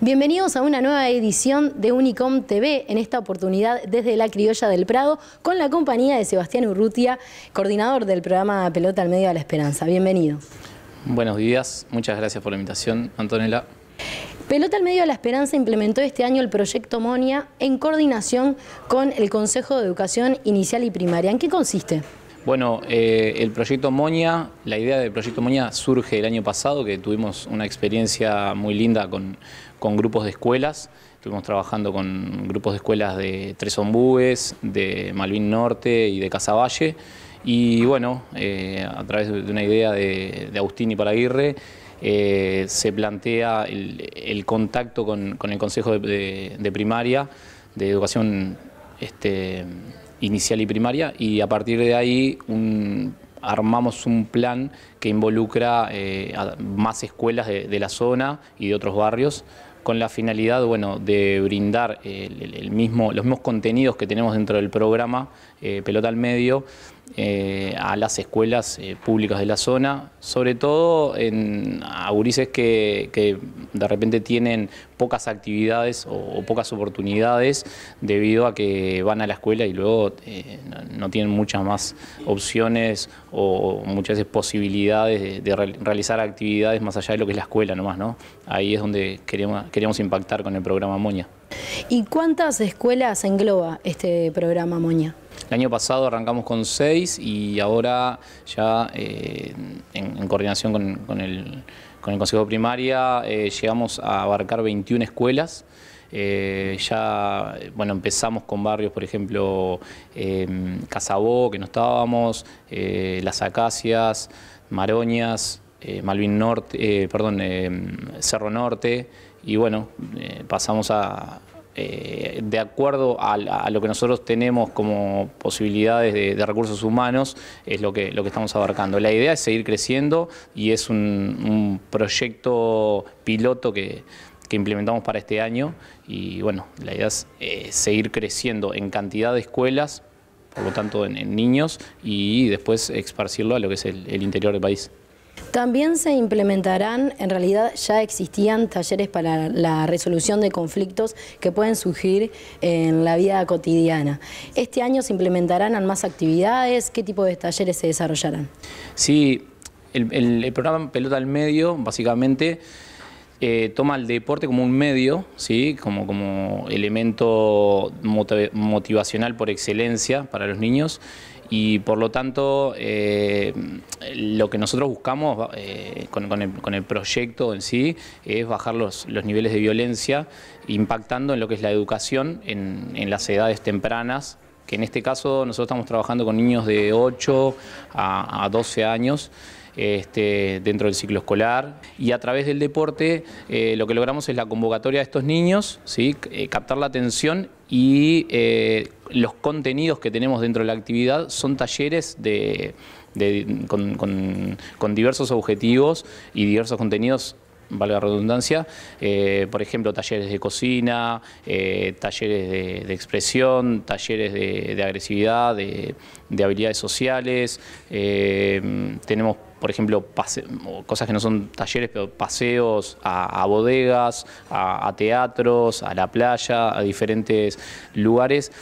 Bienvenidos a una nueva edición de Unicom TV, en esta oportunidad desde La Criolla del Prado, con la compañía de Sebastián Urrutia, coordinador del programa Pelota al Medio de la Esperanza. Bienvenido. Buenos días, muchas gracias por la invitación, Antonella. Pelota al Medio de la Esperanza implementó este año el proyecto MONIA en coordinación con el Consejo de Educación Inicial y Primaria. ¿En qué consiste? Bueno, eh, el proyecto Moña, la idea del proyecto Moña surge el año pasado, que tuvimos una experiencia muy linda con, grupos de escuelas. Estuvimos trabajando con grupos de escuelas de Tres Ombúes, de Malvin Norte y de Casaballe. Y bueno, eh, a través de una idea de, Agustín y Paraguirre, eh, se plantea el, contacto con, el Consejo de, Primaria de Educación este, inicial y primaria, y a partir de ahí armamos un plan que involucra eh, a más escuelas de, la zona y de otros barrios con la finalidad bueno, de brindar eh, el, mismo, los mismos contenidos que tenemos dentro del programa eh, Pelota al Medio, eh, a las escuelas eh, públicas de la zona, sobre todo en, a que, de repente tienen pocas actividades o, pocas oportunidades debido a que van a la escuela y luego eh, no tienen muchas más opciones o muchas veces posibilidades de, realizar actividades más allá de lo que es la escuela nomás, ¿no? Ahí es donde queremos, queremos impactar con el programa Moña. ¿Y cuántas escuelas engloba este programa Moña? El año pasado arrancamos con seis y ahora ya eh, en, coordinación con, el, con, el, Consejo de Primaria eh, llegamos a abarcar 21 escuelas. Eh, ya bueno, empezamos con barrios, por ejemplo, em, Casabó, que no estábamos, Las Acacias, Maroñas, Malvin Norte, perdón, em, Cerro Norte, y bueno, pasamos a, eh, de acuerdo a, lo que nosotros tenemos como posibilidades de, recursos humanos, es lo que, lo que estamos abarcando. La idea es seguir creciendo y es un, proyecto piloto que, implementamos para este año y bueno, la idea es eh, seguir creciendo en cantidad de escuelas, por lo tanto en, niños y después esparcirlo a lo que es el interior del país. También se implementarán, en realidad ya existían talleres para la resolución de conflictos que pueden surgir en la vida cotidiana. Este año se implementarán más actividades, ¿qué tipo de talleres se desarrollarán? Sí, el, programa Pelota al Medio básicamente eh, toma el deporte como un medio, ¿sí? como, como elemento motivacional por excelencia para los niños y por lo tanto eh, lo que nosotros buscamos eh, con, el, proyecto en sí es bajar los, niveles de violencia impactando en lo que es la educación en, las edades tempranas que en este caso nosotros estamos trabajando con niños de 8 a, a 12 años este, dentro del ciclo escolar. Y a través del deporte eh, lo que logramos es la convocatoria de estos niños, eh, captar la atención y eh, los contenidos que tenemos dentro de la actividad son talleres con, diversos objetivos y diversos contenidos valga la redundancia, por ejemplo, talleres de cocina, talleres de, expresión, talleres de, agresividad, de, habilidades sociales, tenemos por ejemplo, cosas que no son talleres, pero paseos a, bodegas, a, teatros, a la playa, a diferentes lugares.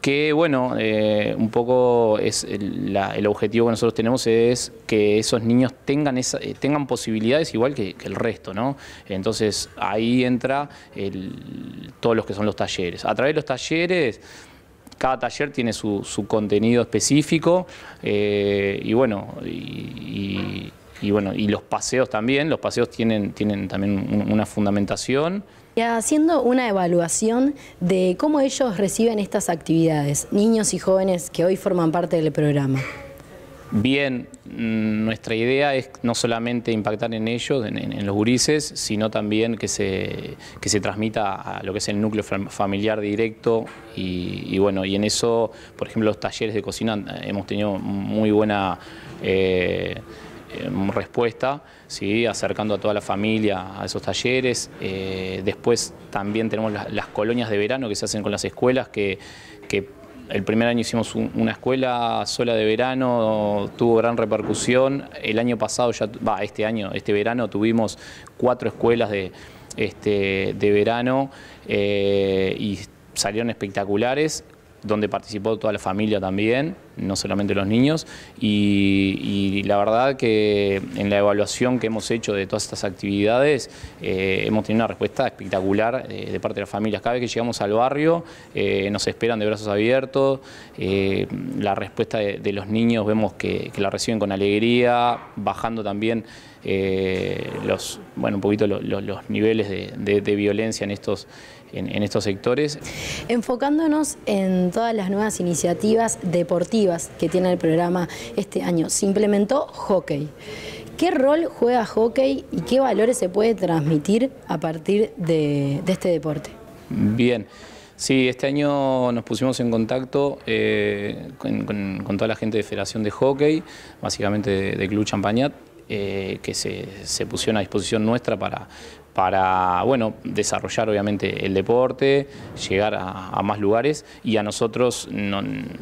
Que bueno, eh, un poco es el, objetivo que nosotros tenemos es que esos niños tengan, eh, tengan posibilidades igual que, el resto, ¿no? Entonces ahí entra el, todos los que son los talleres. A través de los talleres cada taller tiene su, contenido específico eh, y bueno, bueno, y los paseos también, los paseos tienen, tienen también una fundamentación. Y haciendo una evaluación de cómo ellos reciben estas actividades, niños y jóvenes que hoy forman parte del programa bien nuestra idea es no solamente impactar en ellos, en, los gurises, sino también que se, se transmita a lo que es el núcleo familiar directo y, bueno, y en eso, por ejemplo, los talleres de cocina eh, hemos tenido muy buena... Eh, em, respuesta, ¿sí? acercando a toda la familia a esos talleres. Eh, después también tenemos las, colonias de verano que se hacen con las escuelas que el primer año hicimos una escuela sola de verano, tuvo gran repercusión. El año pasado, ya va, este año, este verano tuvimos cuatro escuelas de, este, de verano eh, y salieron espectaculares donde participó toda la familia también, no solamente los niños, y, la verdad que en la evaluación que hemos hecho de todas estas actividades eh, hemos tenido una respuesta espectacular eh, de parte de las familias. Cada vez que llegamos al barrio eh, nos esperan de brazos abiertos, la respuesta de, los niños vemos que, la reciben con alegría, bajando también los, bueno, un poquito los, niveles de, violencia en estos, en, estos sectores. Enfocándonos en todas las nuevas iniciativas deportivas que tiene el programa este año, se implementó hockey. ¿Qué rol juega hockey y qué valores se puede transmitir a partir de, este deporte? Bien. Sí, este año nos pusimos en contacto eh, con, toda la gente de Federación de Hockey, básicamente de, de Club Champagnat, eh, que se, se, pusieron a disposición nuestra para, para bueno, desarrollar obviamente el deporte, llegar a, más lugares y a nosotros,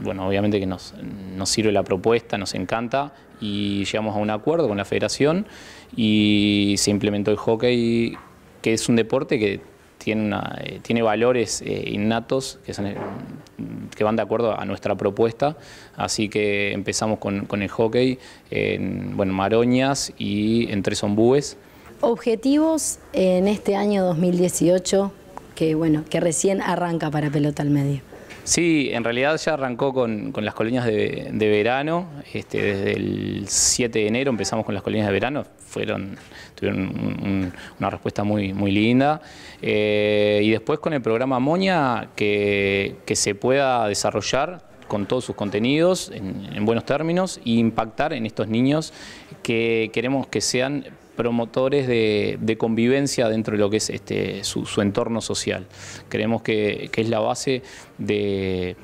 bueno, obviamente que nos, nos sirve la propuesta, nos encanta y llegamos a un acuerdo con la federación y se implementó el hockey, que es un deporte que tiene, una, eh, tiene valores eh, innatos que son que van de acuerdo a nuestra propuesta. Así que empezamos con, el hockey en bueno, Maroñas y en Tres Ombúes. Objetivos en este año 2018 que, bueno, que recién arranca para pelota al medio. Sí, en realidad ya arrancó con, las colonias de, de verano. Este, desde el 7 de enero empezamos con las colonias de verano. Fueron, tuvieron una respuesta muy, muy linda. Eh, y después con el programa Moña, que, se pueda desarrollar con todos sus contenidos en, en, buenos términos e impactar en estos niños que queremos que sean promotores de, convivencia dentro de lo que es este, su, entorno social. Creemos que, que es la base de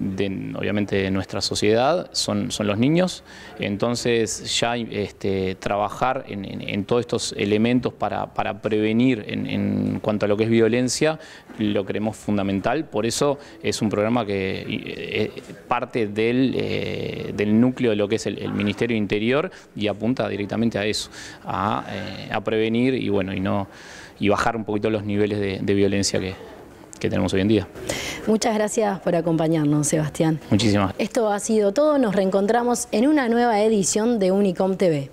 obviamente de nuestra sociedad son, son los niños, entonces ya este, trabajar en, todos estos elementos para, prevenir en, cuanto a lo que es violencia lo creemos fundamental, por eso es un programa que eh, eh, parte eh, del, núcleo de lo que es el, Ministerio Interior y apunta directamente a eso, a, prevenir y bueno, y no y bajar un poquito los niveles de, violencia que, que tenemos hoy en día. Muchas gracias por acompañarnos, Sebastián. Muchísimas. Esto ha sido todo. Nos reencontramos en una nueva edición de Unicom TV.